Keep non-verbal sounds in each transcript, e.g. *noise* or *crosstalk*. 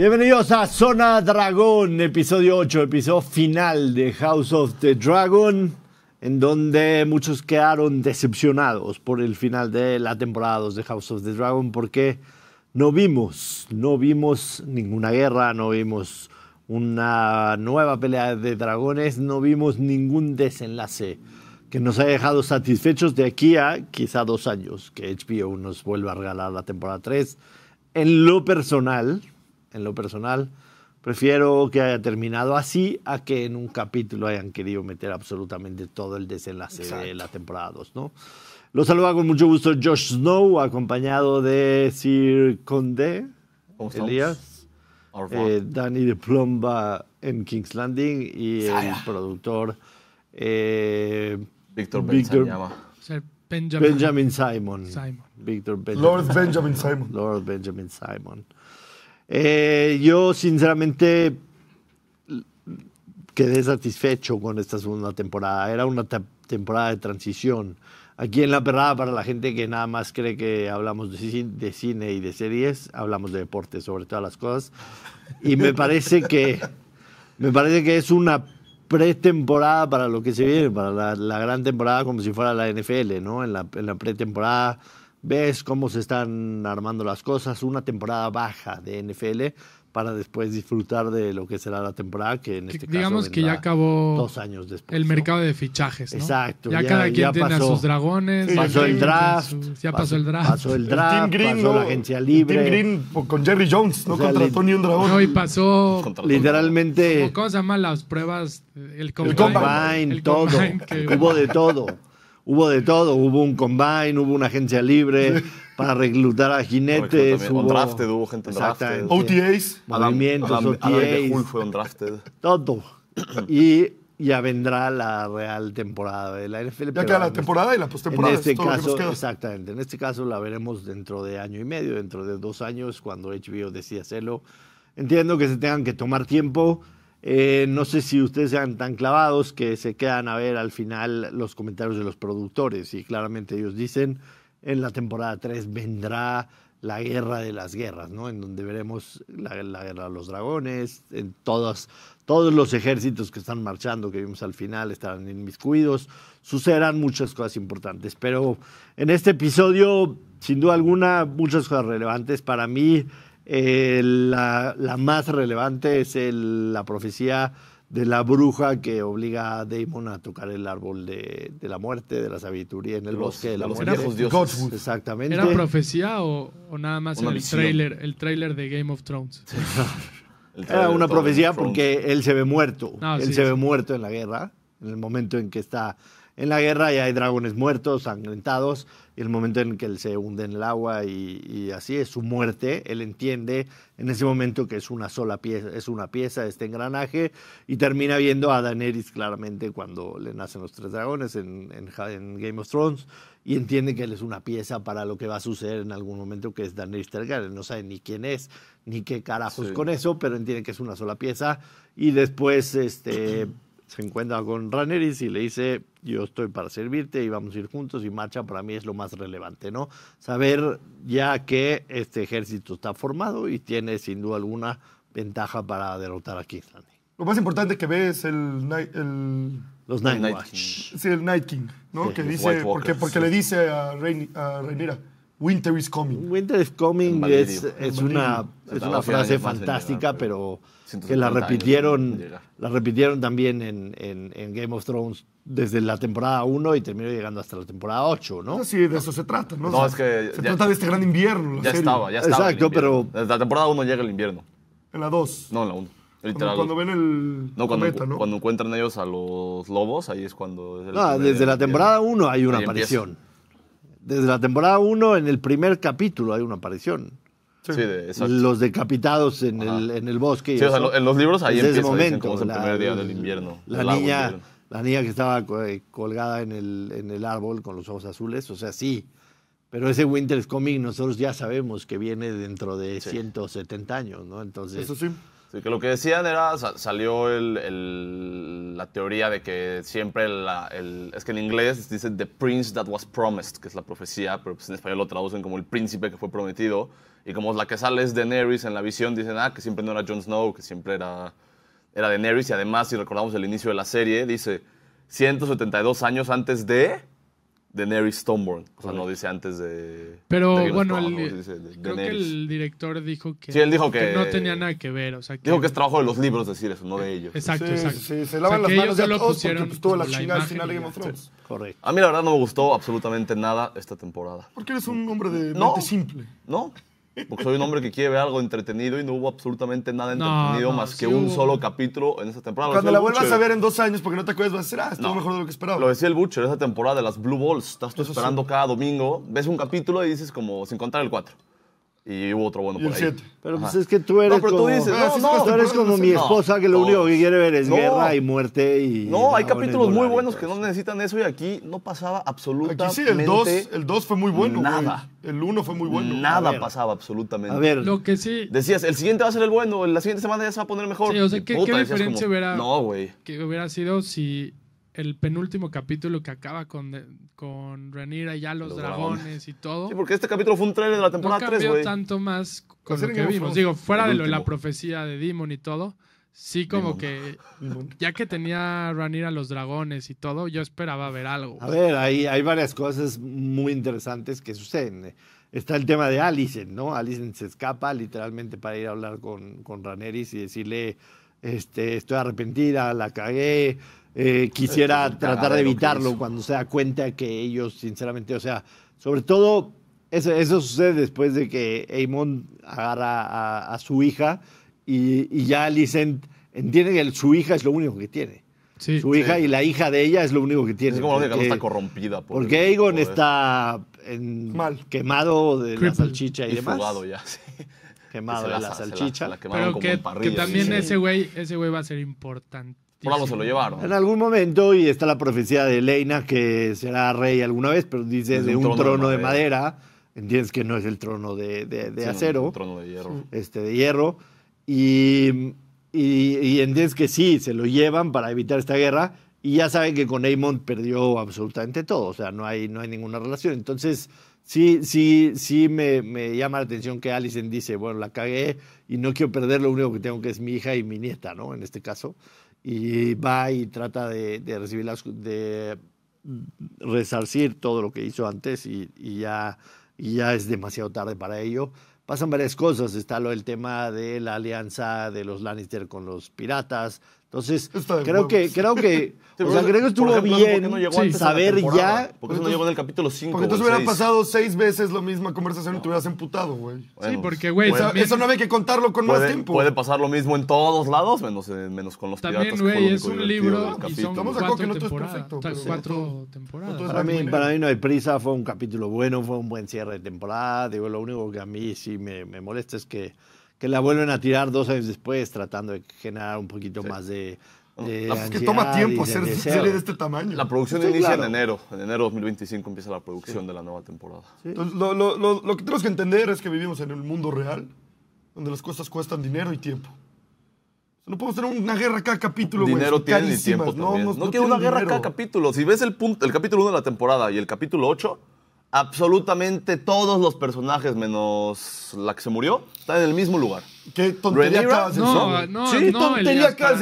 Bienvenidos a Zona Dragón, episodio 8, episodio final de House of the Dragon, en donde muchos quedaron decepcionados por el final de la temporada 2 de House of the Dragon, porque no vimos, no vimos ninguna guerra, no vimos una nueva pelea de dragones, no vimos ningún desenlace que nos haya dejado satisfechos de aquí a quizá dos años, que HBO nos vuelva a regalar la temporada 3. En lo personal, en lo personal, prefiero que haya terminado así a que en un capítulo hayan querido meter absolutamente todo el desenlace de la temporada 2, ¿no? Lo saluda con mucho gusto Josh Snow, acompañado de Sir Conde, Elías, eh, Danny de Plomba en King's Landing y el productor eh, Víctor Benjamin, Benjamin Simon. Benjamin. Lord Benjamin Simon. Lord Benjamin Simon. Eh, yo, sinceramente, quedé satisfecho con esta segunda temporada. Era una temporada de transición. Aquí en La Perrada, para la gente que nada más cree que hablamos de, cine y de series, hablamos de deporte, sobre todas las cosas. Y me parece que, me parece que es una pretemporada para lo que se viene, para la, la gran temporada, como si fuera la NFL, ¿no? En la, en la pretemporada ves cómo se están armando las cosas, una temporada baja de NFL para después disfrutar de lo que será la temporada que en este digamos que ya acabó dos años después el mercado de fichajes ¿no? exacto ya, cada quien tiene a sus dragones pasó el draft ya pasó, el draft pasó el draft pasó la agencia libre Tim Green con Jerry Jones no contrató ni un dragón hoy pasó literalmente cómo se llaman las pruebas eh, el combine, todo hubo de todo hubo de todo, hubo un combine, hubo una agencia libre *laughs* para reclutar a jinetes. Hubo... Drafted, hubo gente Drafted. OTAs. Movimientos, Adam, Adam, OTAs. Adam fue Drafted. Todo. *clears throat* Y ya vendrá la real temporada de la NFL. Ya queda la temporada y la postemporada. En este caso, exactamente. En este caso la veremos dentro de año y medio, dentro de dos años, cuando HBO decida hacerlo. Entiendo que se tengan que tomar tiempo eh, no sé si ustedes sean tan clavados que se quedan a ver al final los comentarios de los productores y claramente ellos dicen, en la temporada 3 vendrá la guerra de las guerras, ¿no? En donde veremos la, guerra de los dragones, en todos los ejércitos que están marchando, que vimos al final, estarán inmiscuidos, sucederán muchas cosas importantes, pero en este episodio, sin duda alguna, muchas cosas relevantes para mí. Eh, la, más relevante es la profecía de la bruja que obliga a Damon a tocar el árbol de, la muerte, de la sabiduría en el bosque de la muerte. Dioses. Exactamente. ¿Era profecía o, o nada más el tráiler el trailer de Game of Thrones? *laughs* Era una profecía porque él se ve muerto. Ah, él se ve muerto en la guerra, en el momento en que está en la guerra ya hay dragones muertos, sangrentados, y el momento en que él se hunde en el agua y, así es su muerte, él entiende en ese momento que es una sola pieza, es una pieza este engranaje, y termina viendo a Daenerys claramente cuando le nacen los tres dragones en, Game of Thrones, y entiende que él es una pieza para lo que va a suceder en algún momento, que es Daenerys Targaryen, no sabe ni quién es, ni qué carajos con eso, pero entiende que es una sola pieza, y después este se encuentra con Raneris y le dice, yo estoy para servirte y vamos a ir juntos y marcha para mí es lo más relevante, ¿no? Saber ya que este ejército está formado y tiene sin duda alguna ventaja para derrotar a King Lo más importante que ve es el, el Night, King. Sí, el Night King, ¿no? dice, porque, le dice a, a Winter is coming. Winter is coming es, es, una, es una frase fantástica, pero que la repitieron, la repitieron también en, en, Game of Thrones desde la temporada 1 y terminó llegando hasta la temporada 8, ¿no? Sí, de eso se trata, ¿no? se trata de este gran invierno. ya estaba, ya estaba. Exacto, pero. Desde la temporada 1 llega el invierno. ¿En la 2? No, en la 1. Cuando, cuando, ven el no, ¿no? cuando encuentran ellos a los lobos, ahí es cuando... no, ah, desde la temporada 1 hay una aparición. Desde la temporada 1, en el primer capítulo hay una aparición. Sí, de, Los decapitados en, el, en el, bosque. Sí, o sea, en los libros ahí empieza, ese momento, es el primer día del invierno. La niña, la niña que estaba eh, colgada en el, en el árbol con los ojos azules, o sea, sí. Pero ese Winter's Coming nosotros ya sabemos que viene dentro de 170 años, ¿no? Entonces, Eso sí que lo que decían era, salió la teoría de que siempre, el, es que en inglés dice The Prince That Was Promised, que es la profecía, pero pues, en español lo traducen como el príncipe que fue prometido. Y como la que sale es Daenerys en la visión, dicen, ah, que siempre no era Jon Snow, que siempre era, era Daenerys. Y además, si recordamos el inicio de la serie, dice, 172 años antes de de Neri Stoneborn, O sea, no dice antes de. Pero bueno, creo que el director dijo que, sí, él dijo que, no tenía nada que ver. O sea, que, dijo que es trabajo de los libros decir eso, no de ellos. Exacto, exacto. Sí, se lavan las manos de lo pusieron porque estuvo la, al final de Game of Thrones. Correcto. A mí la verdad no me gustó absolutamente nada esta temporada. Porque eres un hombre de mente simple. No. Porque soy un hombre que quiere ver algo entretenido y no hubo absolutamente nada entretenido más que un solo capítulo en esa temporada. Cuando la vuelvas a ver en dos años porque no te acuerdas, va a decir, ah, estuvo mejor de lo que esperaba. Lo decía el Butcher, esa temporada de las Blue Balls. Estás esperando cada domingo, ves un capítulo y dices como sin contar el 4 y hubo otro bueno por ahí. Pero pues es que tú eres no, pero tú dices, no, no, tú eres como mi esposa que lo único que quiere ver es guerra y muerte y No, hay capítulos muy buenos que no necesitan eso y aquí no pasaba absolutamente nada. Aquí sí, el 2 el fue muy bueno. Nada. El 1 fue muy bueno. Nada pasaba absolutamente. A ver, lo que sí Decías, el siguiente va a ser el bueno, la siguiente semana ya se va a poner mejor. Sí, o sea, ¿qué, diferencia hubiera No, güey. Que hubiera sido si el penúltimo capítulo que acaba con, eh, con y ya los, dragones. y todo. Sí, porque este capítulo fue un trailer de la temporada no tanto más con lo que vimos. Digo, fuera de la profecía de Demon y todo, sí como que *laughs* ya que tenía a los dragones y todo, yo esperaba ver algo. A ver, hay, hay varias cosas muy interesantes que suceden. Está el tema de Alicent, ¿no? Alicent se escapa literalmente para ir a hablar con, con Raneris y decirle, este, estoy arrepentida, la cagué, eh, quisiera tratar de evitarlo cuando se da cuenta que ellos, sinceramente, o sea, sobre todo eso, eso sucede después de que Amon agarra a, su hija y, y ya Alicent entiende que su hija es lo único que tiene. Sí, su hija y la hija de ella es lo único que tiene. como porque, que está corrompida. Por porque Aegon está quemado de la salchicha y, demás. ya, Quemado de la, salchicha. Pero que, también ese güey va a ser importante por algo se lo llevaron. En algún momento, y está la profecía de Leina, que será rey alguna vez, pero dice de un trono, de, madera. Entiendes que no es el trono de, acero. trono de hierro. Este, de hierro. Y, entiendes que sí, se lo llevan para evitar esta guerra. Y ya saben que con Aemon perdió absolutamente todo. O sea, no hay, no hay ninguna relación. Entonces, sí, sí, sí me, me, llama la atención que Allison dice, bueno, la cagué y no quiero perder, lo único que tengo que es mi hija y mi nieta, ¿no? En este caso y va y trata de, recibir de resarcir todo lo que hizo antes y, ya, es demasiado tarde para ello. Pasan varias cosas, está el tema de la alianza de los Lannister con los piratas, entonces, *laughs* creo que, creo que, *laughs* creo que estuvo bien saber ya. Porque eso no llegó en el capítulo 5. Porque entonces hubieran pasado seis veces la misma conversación y te hubieras emputado, güey. sí, porque, pues, güey. Eso, no había que contarlo con más tiempo. Puede pasar lo mismo en todos lados, menos, menos con los también, piratas. También, güey, es un libro. Y son Estamos de que perfecto. cuatro temporadas. Para mí, no hay prisa. Fue un capítulo bueno, fue un buen cierre de temporada. Digo, lo único que a mí sí me molesta es que que la vuelven a tirar dos años después tratando de generar un poquito más de... que toma tiempo hacer series serie de este tamaño. La producción inicia en enero. En enero 2025 empieza la producción de la nueva temporada. Entonces, lo, lo, lo, lo que tenemos que entender es que vivimos en el mundo real, donde las cosas cuestan dinero y tiempo. No podemos tener una guerra cada capítulo, Dinero tiene tiempo no, también. No, tiene una guerra cada capítulo. Si ves el, punto, el capítulo 1 de la temporada y el capítulo 8, absolutamente todos los personajes, menos la que se murió, están en el mismo lugar. ¿Qué tontería acabas de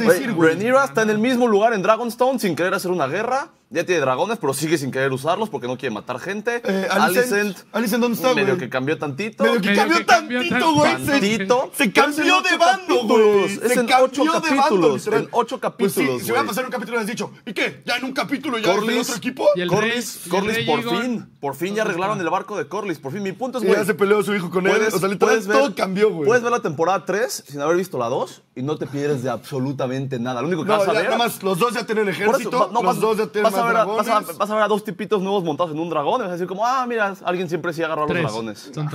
decir? güey. Rhaenyra está en el mismo lugar en Dragonstone sin querer hacer una guerra. Ya tiene dragones, pero sigue sin querer usarlos porque no quiere matar gente. Eh, Alicent, Alicent, ¿dónde está, güey? Medio que cambió tantito. Medio que cambió tantito, güey. Se, cambió de bando, güey. Se en cambió ocho de bando. En ocho pues capítulos, se sí, Si va a pasar un capítulo, les has dicho, ¿y qué? ¿Ya en un capítulo ya en otro equipo? Y el Corlis, por fin. Por fin ya arreglaron el barco de Corlys. Por fin, mi punto es, güey. Ya se peleó su hijo con él. O sea, todo cambió, güey. Puedes ver la temporada 3 sin haber visto la 2 y no te pierdes de absolutamente nada. Lo único que vas a ver... nada más, los dos ya tienen ejército, los dos ya tienen vas, a, ver a, dos tipitos nuevos montados en un dragón. Y vas a decir como, ah, mira, alguien siempre sí agarró a los dragones. Ah,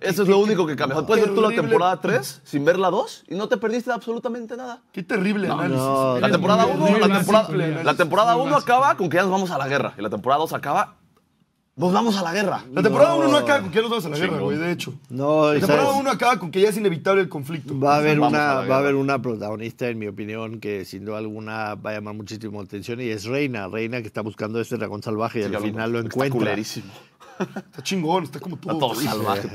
Eso es lo único que cambia. Puedes ver tú la temporada 3 sin ver la 2 y no te perdiste absolutamente nada. Qué terrible análisis. la, temporada la temporada 1 acaba con que ya nos vamos a la guerra. Y la temporada 2 acaba nos vamos a la guerra. La temporada 1 no. acaba con que ya nos vamos a la guerra, güey, de hecho. No, La temporada 1 acaba con que ya es inevitable el conflicto. Va a, haber una, va a haber una protagonista, en mi opinión, que sin duda alguna va a llamar muchísimo atención y es Reina. Reina que está buscando ese dragón salvaje y al final lo, lo encuentra. Está chingón, está como todo, salvaje.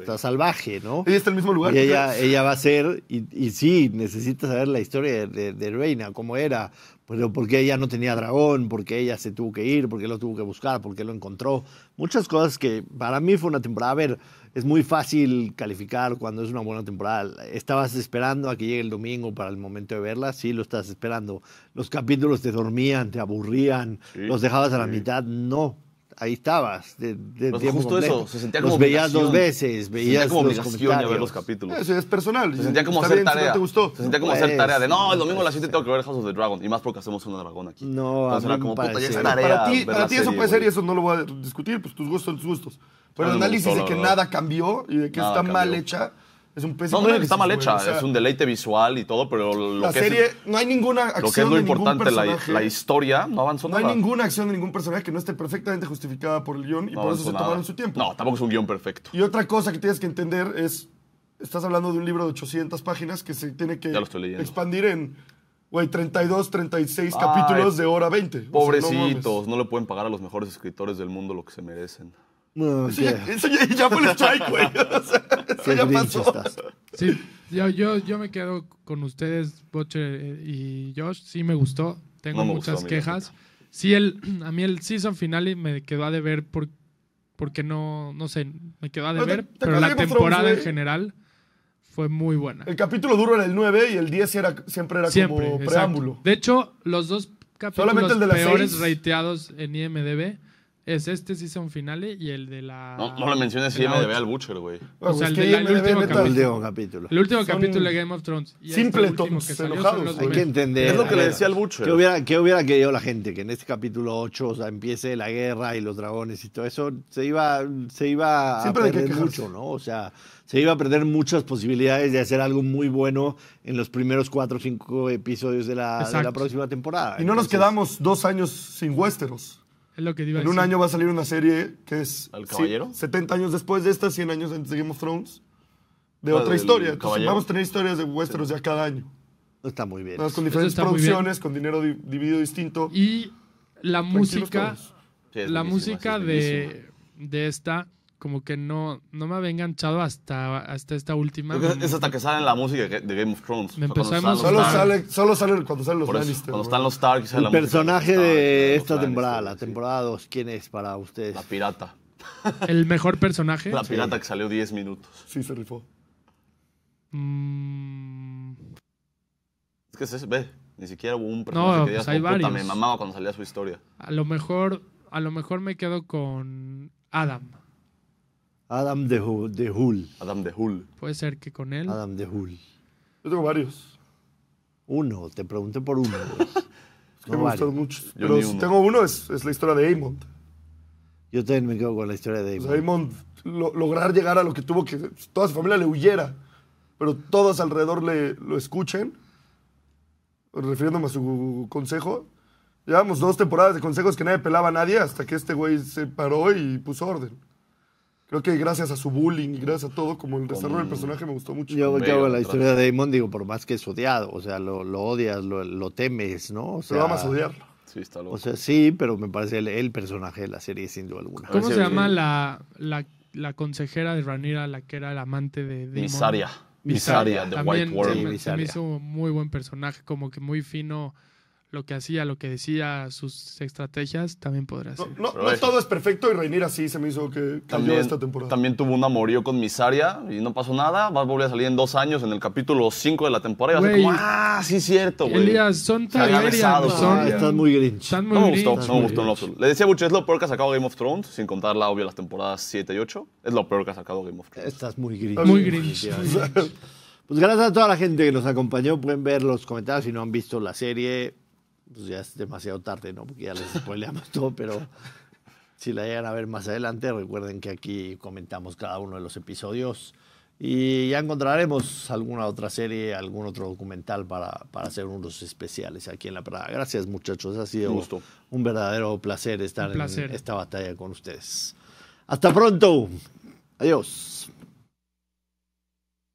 está, salvaje, ¿no? Ella está en el mismo lugar. ella, va a ser, y, sí, necesitas saber la historia de, Reina, cómo era, por qué ella no tenía dragón, por qué ella se tuvo que ir, por qué lo tuvo que buscar, por qué lo encontró. Muchas cosas que para mí fue una temporada. A ver, es muy fácil calificar cuando es una buena temporada. Estabas esperando a que llegue el domingo para el momento de verla, sí, lo estás esperando. Los capítulos te dormían, te aburrían, los dejabas a la mitad, no ahí estabas. De, de pues tiempo eso, se sentía como. veías dos veces, veías. como los los capítulos. Eso es personal. Se sentía como hacer tarea. te gustó. Se sentía como pues, hacer tarea de no, el domingo a las 7 tengo que ver House of the Dragon. Y más porque hacemos una dragón aquí. No, a Para ti, eso puede ser y eso no lo voy a discutir, pues tus gustos son tus gustos. Pero el análisis de que nada cambió y de que está mal hecha es un No, no es que está mal hecha, es un deleite visual y todo, pero lo la que serie, no hay ninguna acción lo que importante, la, historia no avanzó nada. No hay ninguna acción de ningún personaje que no esté perfectamente justificada por el guión y por eso se tomaron su tiempo. No, tampoco es un guión perfecto. Y otra cosa que tienes que entender es, estás hablando de un libro de 800 páginas que se tiene que expandir en Güey, 32, 36 capítulos de hora 20. Pobrecitos, no, le pueden pagar a los mejores escritores del mundo lo que se merecen eso, ya, fue el strike, güey. *laughs* eso ya pasó. Sí, yo, yo, me quedo con ustedes, Boche eh, y Josh. Sí me gustó. Tengo muchas quejas. Sí, el, a mí el season final me quedó a deber por, porque no, no sé, me quedó a deber. Pero, la temporada en general fue muy buena. El capítulo duro era el 9 y el 10 era, siempre era siempre, como preámbulo. De hecho, los dos capítulos peores reiteados en IMDB es este Season Finale y el de la. No, no lo menciones si ve al Butcher, güey. o sea, el, de el último capítulo. El último capítulo de Game of Thrones. simple este que enojados. Hay que entender. Es lo que le decía al Butcher. ¿Qué hubiera, que hubiera querido la gente? Que en este capítulo 8 o sea, empiece la guerra y los dragones y todo eso. Se iba, se iba a perder mucho, ¿no? O sea, se iba a perder muchas posibilidades de hacer algo muy bueno en los primeros 4 o 5 episodios de la, de la, próxima temporada. Y no nos quedamos dos años sin Westeros que en un año va a salir una serie que es. ¿Al caballero? 70 años después de esta, 100 años antes de Game of Thrones, de otra historia. vamos a tener historias de Westeros ya cada año. Está muy bien. con diferentes producciones, con dinero dividido distinto. Y la música, la música de, de esta como que no, no me había enganchado hasta, hasta esta última. Es, hasta que sale la música de Game of Thrones. Me empezó a solo, sale, solo sale cuando salen los Cuando están los Stark El personaje de esta temporada, la temporada 2, ¿quién es para ustedes? La pirata. ¿El mejor personaje? La pirata que salió 10 minutos. Sí, se rifó. Mm. Es que se ve, ni siquiera hubo un personaje no, que pues diera hay oh, me mamaba cuando salía su historia. A lo mejor, a lo mejor me quedo con Adam. Adam de, Hull. Adam de Hull. Puede ser que con él. Adam de Hull. Yo tengo varios. Uno, te pregunté por uno. *laughs* me gustan muchos. Pero si tengo uno, es, la historia de Amond. Yo también me quedo con la historia de Amond. Pues lograr llegar a lo que tuvo que. Toda su familia le huyera, pero todos alrededor le, lo escuchen. Refiriéndome a su consejo, llevamos dos temporadas de consejos que nadie pelaba a nadie hasta que este güey se paró y puso orden. Creo que gracias a su bullying y gracias a todo, como el desarrollo del personaje me gustó mucho. Yo, la historia de Damon, digo, por más que es odiado, o sea, lo, odias, lo, temes, ¿no? O sea, a amas odiarlo. Sí, O sea, sí, pero me parece el, personaje de la serie, sin duda alguna. ¿Cómo se llama la, consejera de Ranira, la que era el amante de Damon? Misaria. Misaria, de White World. Misaria. se hizo muy buen personaje, como que muy fino lo que hacía, lo que decía, sus estrategias, también podrá ser. No, no, todo es perfecto y Reinir así se me hizo que cambió esta temporada. También tuvo un amorío con Misaria y no pasó nada. Va a volver a salir en dos años en el capítulo 5 de la temporada y va a ser como, ah, sí es cierto, güey. Elías, son tan... Son, ah, están muy grinch. Están muy no me gustó, no me gustó. le decía mucho, es lo peor que ha sacado Game of Thrones, sin contar la obvia las temporadas 7 y 8. Es lo peor que ha sacado Game of Thrones. Estás muy grinch. Muy grinch. Pues gracias a toda la gente que nos acompañó. Pueden ver los comentarios si no han visto la serie pues ya es demasiado tarde, ¿no? Porque ya les spoileamos todo, pero si la llegan a ver más adelante, recuerden que aquí comentamos cada uno de los episodios y ya encontraremos alguna otra serie, algún otro documental para, para hacer unos especiales aquí en La Prada. Gracias muchachos, ha sido un verdadero placer estar en esta batalla con ustedes. Hasta pronto. Adiós.